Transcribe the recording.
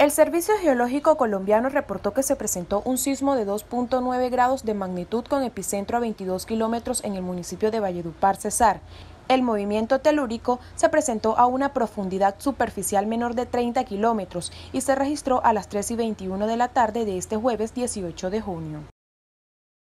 El Servicio Geológico Colombiano reportó que se presentó un sismo de 2.9 grados de magnitud con epicentro a 22 kilómetros en el municipio de Valledupar, Cesar. El movimiento telúrico se presentó a una profundidad superficial menor de 30 kilómetros y se registró a las 3 y 21 de la tarde de este jueves 18 de junio.